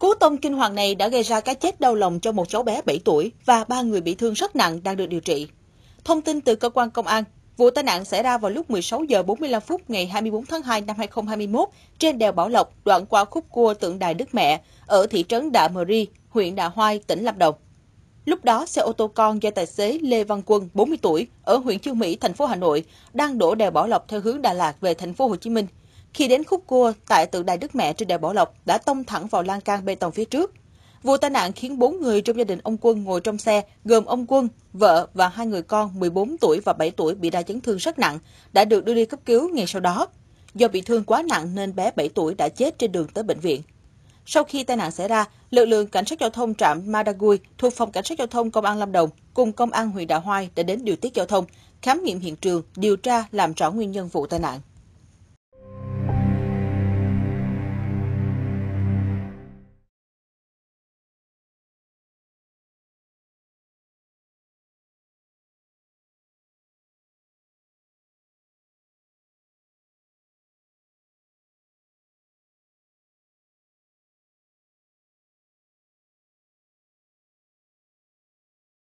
Cú tông kinh hoàng này đã gây ra cái chết đau lòng cho một cháu bé 7 tuổi và ba người bị thương rất nặng đang được điều trị. Thông tin từ cơ quan công an, vụ tai nạn xảy ra vào lúc 16 giờ 45 phút ngày 24 tháng 2 năm 2021 trên đèo Bảo Lộc, đoạn qua khúc cua tượng đài Đức Mẹ ở thị trấn Đạ Mờ Ri, huyện Đà Hoai, tỉnh Lâm Đồng. Lúc đó, xe ô tô con do tài xế Lê Văn Quân, 40 tuổi, ở huyện Chương Mỹ, thành phố Hà Nội, đang đổ đèo Bảo Lộc theo hướng Đà Lạt về thành phố Hồ Chí Minh khi đến khúc cua tại tượng đài Đức Mẹ trên đèo Bảo Lộc đã tông thẳng vào lan can bê tông phía trước. Vụ tai nạn khiến 4 người trong gia đình ông Quân ngồi trong xe, gồm ông Quân, vợ và hai người con 14 tuổi và 7 tuổi bị đa chấn thương rất nặng, đã được đưa đi cấp cứu ngay sau đó. Do bị thương quá nặng nên bé 7 tuổi đã chết trên đường tới bệnh viện. Sau khi tai nạn xảy ra, lực lượng cảnh sát giao thông trạm Madagui thuộc phòng cảnh sát giao thông công an Lâm Đồng cùng công an huyện Đạ Hoai đã đến điều tiết giao thông, khám nghiệm hiện trường, điều tra làm rõ nguyên nhân vụ tai nạn.